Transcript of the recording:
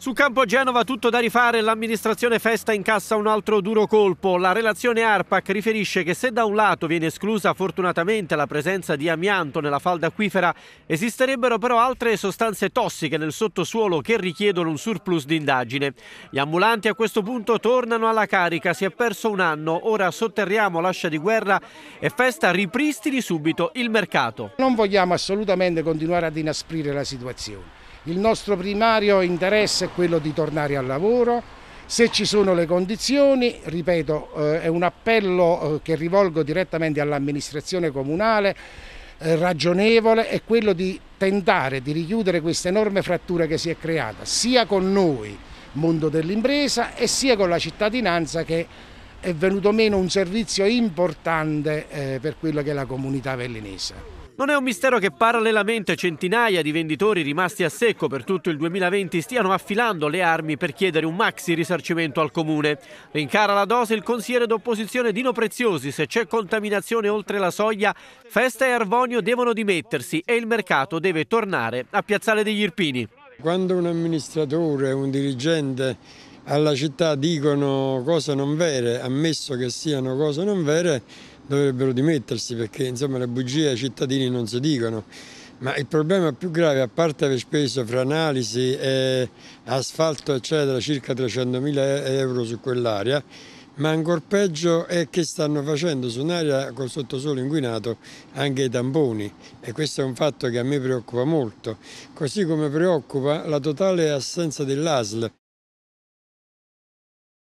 Su campo Genova tutto da rifare, l'amministrazione Festa incassa un altro duro colpo. La relazione ARPAC riferisce che se da un lato viene esclusa fortunatamente la presenza di amianto nella falda acquifera, esisterebbero però altre sostanze tossiche nel sottosuolo che richiedono un surplus di indagine. Gli ambulanti a questo punto tornano alla carica, si è perso un anno, ora sotterriamo l'ascia di guerra e Festa ripristini subito il mercato. Non vogliamo assolutamente continuare ad inasprire la situazione il nostro primario interesse è quello di tornare al lavoro, se ci sono le condizioni, ripeto, eh, è un appello eh, che rivolgo direttamente all'amministrazione comunale, eh, ragionevole, è quello di tentare di richiudere questa enorme frattura che si è creata, sia con noi, mondo dell'impresa, e sia con la cittadinanza che è venuto meno un servizio importante eh, per quella che è la comunità vellinese. Non è un mistero che parallelamente centinaia di venditori rimasti a secco per tutto il 2020 stiano affilando le armi per chiedere un maxi risarcimento al comune. Rincara la dose il consigliere d'opposizione Dino Preziosi, se c'è contaminazione oltre la soglia, Festa e Arvonio devono dimettersi e il mercato deve tornare a Piazzale degli Irpini. Quando un amministratore, un dirigente alla città dicono cose non vere, ammesso che siano cose non vere, dovrebbero dimettersi perché insomma le bugie ai cittadini non si dicono. Ma il problema più grave, a parte aver speso fra analisi, e asfalto eccetera, circa 300.000 euro su quell'area, ma ancora peggio è che stanno facendo su un'area con sottosuolo inquinato anche i tamponi e questo è un fatto che a me preoccupa molto, così come preoccupa la totale assenza dell'ASL.